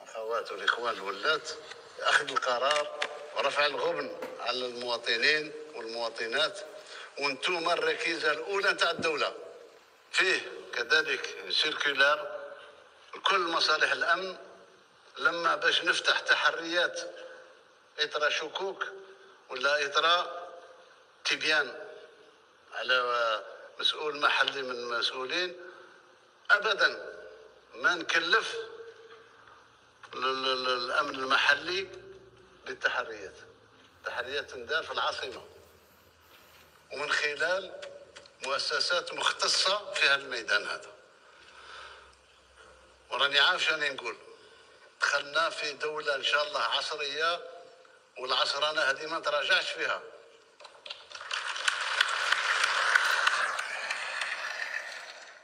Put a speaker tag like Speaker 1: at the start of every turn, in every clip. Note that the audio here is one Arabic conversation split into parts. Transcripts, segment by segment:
Speaker 1: الاخوات والاخوان الولات اخذ القرار ورفع الغبن على المواطنين والمواطنات وانتم الركيزه الاولى تاع الدوله فيه كذلك سيركولار كل مصالح الامن لما باش نفتح تحريات اطرا شكوك ولا اطرا تبيان على مسؤول محلي من المسؤولين ابدا ما نكلف للامن المحلي للتحريات تحريات تندار في العاصمه ومن خلال مؤسسات مختصه في هذا الميدان هذا وراني عارف شنو نقول دخلنا في دوله ان شاء الله عصريه والعصرانه هذه ما نتراجعش فيها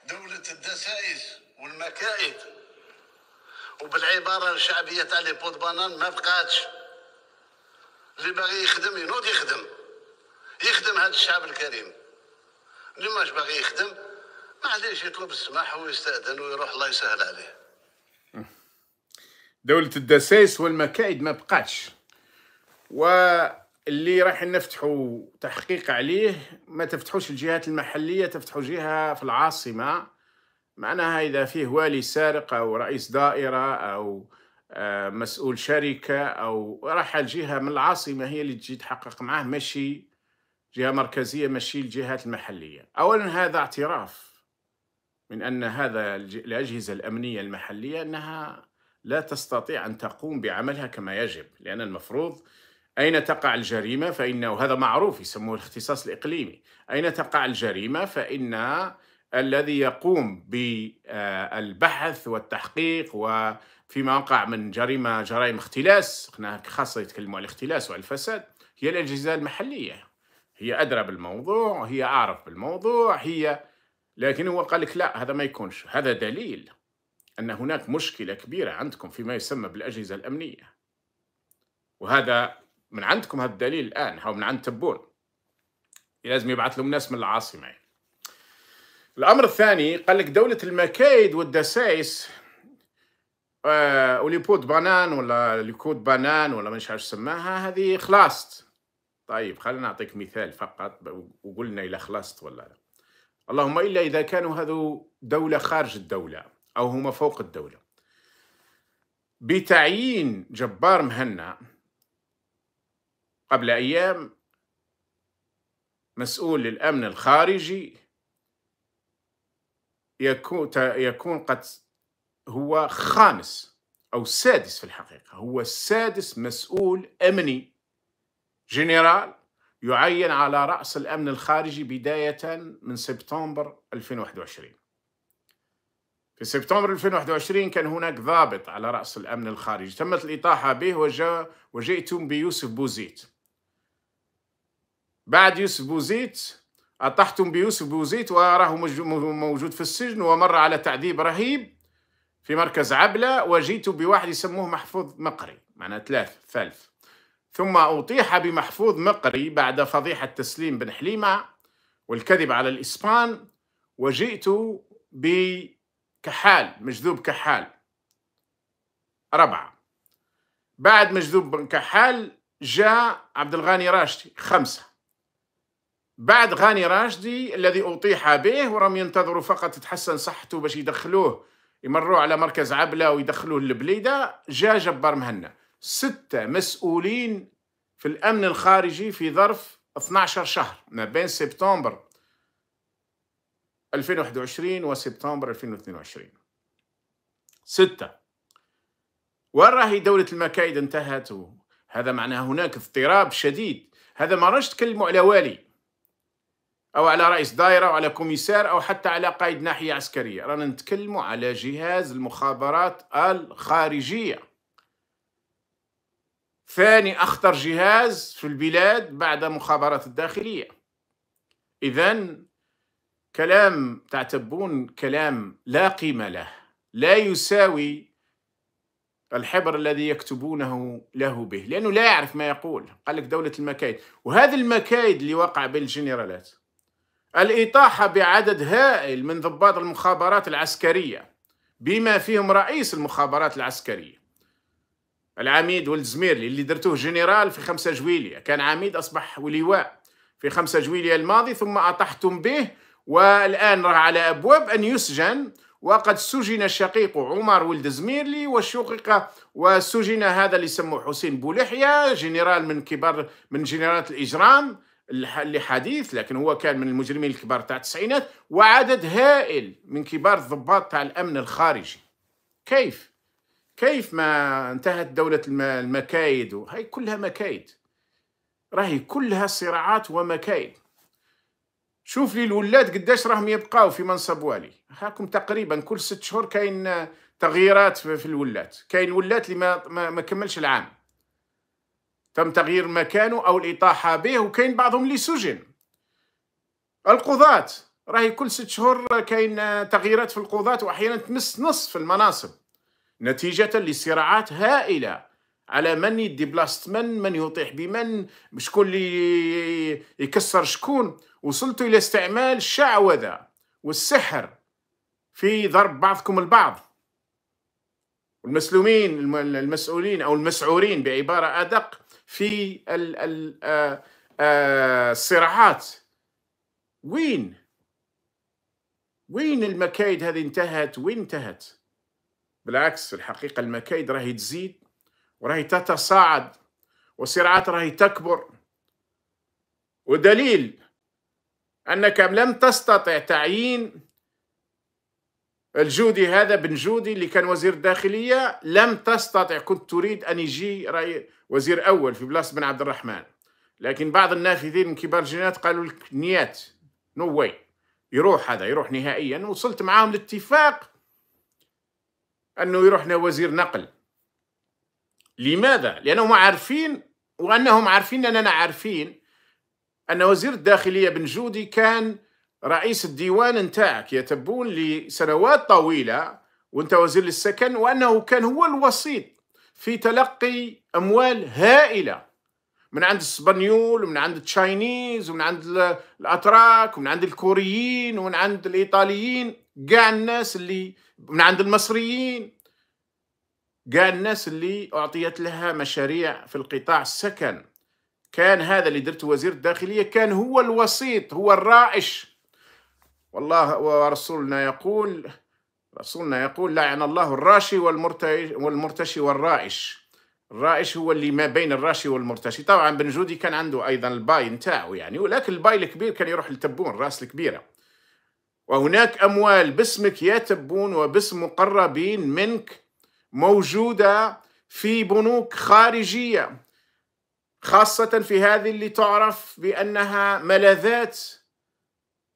Speaker 1: دولة الدسائس والمكائد وبالعباره الشعبيه تاع لي بوت بانان ما بقاتش اللي باغي يخدم ينوض يخدم يخدم هذا الشعب الكريم اللي ماش باغي يخدم معليش يطلب السماح ويستاذن ويروح الله يسهل عليه
Speaker 2: دولة الدسايس والمكائد ما بقاتش واللي راح نفتحوا تحقيق عليه ما تفتحوش الجهات المحلية تفتحوا جهة في العاصمة معناها إذا فيه والي سارق أو رئيس دائرة أو آه، مسؤول شركة أو راح الجهة من العاصمة هي اللي تجي تحقق معاه ماشي جهة مركزية ماشي الجهات المحلية أولا هذا اعتراف من أن هذا الأجهزة الأمنية المحلية أنها لا تستطيع أن تقوم بعملها كما يجب لأن المفروض أين تقع الجريمة فإنه هذا معروف يسموه الاختصاص الإقليمي أين تقع الجريمة فإن الذي يقوم بالبحث والتحقيق وفيما وقع من جريمه جرائم اختلاس خاصه يتكلموا على الاختلاس والفساد هي الاجهزه المحليه هي ادرى بالموضوع هي اعرف بالموضوع هي لكن هو قال لك لا هذا ما يكونش هذا دليل ان هناك مشكله كبيره عندكم فيما يسمى بالاجهزه الامنيه وهذا من عندكم هذا الدليل الان هو من عند تبون لازم يبعث لهم ناس من العاصمه الامر الثاني قال لك دوله المكايد والدسائس آه وليبود بانان ولا ليكود بانان ولا مش عارف سماها هذه خلاصت طيب خلينا نعطيك مثال فقط وقلنا إلى خلاصت ولا لا اللهم إلا إذا كانوا هذو دولة خارج الدولة أو هما فوق الدولة بتعيين جبار مهنا قبل أيام مسؤول للأمن الخارجي يكون يكون قد هو خامس او سادس في الحقيقه هو السادس مسؤول امني جنرال يعين على راس الامن الخارجي بدايه من سبتمبر 2021 في سبتمبر 2021 كان هناك ضابط على راس الامن الخارجي تمت الاطاحه به وجاء وجئتم بيوسف بوزيت بعد يوسف بوزيت أطحتم بيوسف بوزيت وراه موجود في السجن ومر على تعذيب رهيب في مركز عبلة وجيت بواحد يسموه محفوظ مقري معناه ثلاث ثالث ثم أطيح بمحفوظ مقري بعد فضيحة تسليم بن حليمة والكذب على الإسبان وجئت بكحال مجذوب كحال ربعة بعد مجذوب كحال جاء عبد الغني راشدي خمسة بعد غاني راشدي الذي أطيح به وراهم ينتظروا فقط تتحسن صحته باش يدخلوه يمروه على مركز عبلة ويدخلوه للبليدة جاء جبار مهنا ستة مسؤولين في الأمن الخارجي في ظرف 12 شهر ما بين سبتمبر 2021 وسبتمبر 2022 ستة وين راهي دولة المكايد انتهت هذا معناه هناك اضطراب شديد هذا ما راش تكلموا على والي او على رئيس دائره او على كوميسار او حتى على قائد ناحيه عسكريه رانا نتكلم على جهاز المخابرات الخارجيه ثاني اخطر جهاز في البلاد بعد مخابرات الداخليه اذا كلام تعتبون كلام لا قيمه له لا يساوي الحبر الذي يكتبونه له به لأنه لا يعرف ما يقول قال لك دولة المكايد وهذا المكايد اللي وقع بين الجنرالات الإطاحة بعدد هائل من ضباط المخابرات العسكرية بما فيهم رئيس المخابرات العسكرية العميد والزميرلي اللي درتوه جنرال في 5 جويلية كان عميد أصبح ولواء في 5 جويلية الماضي ثم أطحتم به والآن راه على أبواب أن يسجن وقد سجن الشقيق عمر ولد زميرلي وشقق وسجن هذا اللي يسموه حسين بولحيا جنرال من كبار من جنرالات الإجرام لحديث لكن هو كان من المجرمين الكبار تاع التسعينات وعدد هائل من كبار الضباط تاع الامن الخارجي كيف كيف ما انتهت دولة المكايد هاي كلها مكايد راهي كلها صراعات ومكايد شوف لي الولاد قداش راهم يبقاو في منصب والي هاكم تقريبا كل ست شهور كاين تغييرات في الولات كاين ولات اللي ما, ما كملش العام تم تغيير مكانه او الاطاحه به وكاين بعضهم اللي سجن القضاة راهي كل ست شهور كاين تغييرات في القضاة واحيانا تمس نصف المناصب نتيجة لصراعات هائلة على من يدي بلاصة من من يطيح بمن شكون اللي يكسر شكون وصلت إلى استعمال الشعوذة والسحر في ضرب بعضكم البعض المسلومين المسؤولين أو المسعورين بعبارة أدق في الصراعات وين وين المكايد هذه انتهت وين انتهت بالعكس الحقيقة المكايد راهي تزيد وراهي تتصاعد والصراعات راهي تكبر ودليل أنك لم تستطع تعيين الجودي هذا بن جودي اللي كان وزير الداخلية لم تستطع كنت تريد أن يجي رأي وزير أول في بلاصة بن عبد الرحمن لكن بعض النافذين من كبار الجنات قالوا لك نيات نو واي يروح هذا يروح نهائيا وصلت معاهم لاتفاق أنه يروحنا وزير نقل لماذا؟ لأنهم عارفين وأنهم عارفين أننا عارفين أن وزير الداخلية بن جودي كان رئيس الديوان نتاعك يا تبون لسنوات طويلة وانت وزير السكن وأنه كان هو الوسيط في تلقي أموال هائلة من عند السبانيول ومن عند التشاينيز ومن عند الأتراك ومن عند الكوريين ومن عند الإيطاليين قاع الناس اللي من عند المصريين قاع الناس اللي أعطيت لها مشاريع في القطاع السكن كان هذا اللي درت وزير الداخلية كان هو الوسيط هو الرائش والله ورسولنا يقول رسولنا يقول لعن الله الراشي والمرتشي والرائش الرائش هو اللي ما بين الراشي والمرتشي طبعا بن جودي كان عنده ايضا الباي نتاعو يعني ولكن الباي الكبير كان يروح لتبون راس الكبيره وهناك اموال باسمك يا تبون وباسم مقربين منك موجوده في بنوك خارجيه خاصه في هذه اللي تعرف بانها ملاذات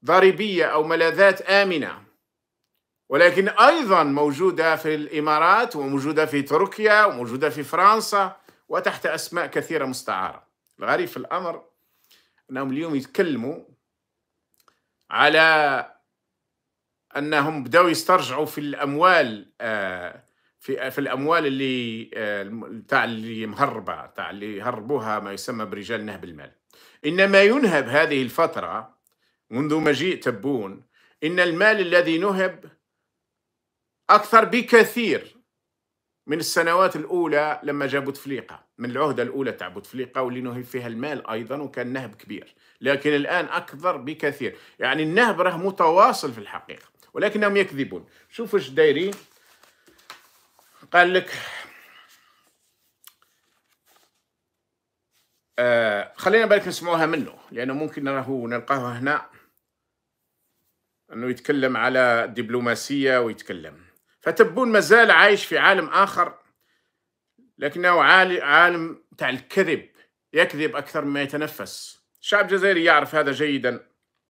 Speaker 2: ضريبيه او ملاذات امنه ولكن ايضا موجوده في الامارات وموجوده في تركيا وموجوده في فرنسا وتحت اسماء كثيره مستعاره الغريب في الامر انهم اليوم يتكلموا على انهم بداوا يسترجعوا في الاموال آه، في في الاموال اللي آه، تاع اللي مهربه تاع اللي هربوها ما يسمى برجال نهب المال انما ينهب هذه الفتره منذ مجيء تبون إن المال الذي نهب أكثر بكثير من السنوات الأولى لما جاء بوتفليقة من العهدة الأولى تاع بوتفليقة واللي نهب فيها المال أيضا وكان نهب كبير لكن الآن أكثر بكثير يعني النهب راه متواصل في الحقيقة ولكنهم يكذبون شوفوا ايش دايرين قال لك آه خلينا بالك نسمعوها منه لأنه ممكن نراه نلقاه هنا أنه يتكلم على دبلوماسية ويتكلم فتبون مازال عايش في عالم آخر لكنه عالم تاع الكذب يكذب أكثر مما يتنفس الشعب الجزائري يعرف هذا جيدا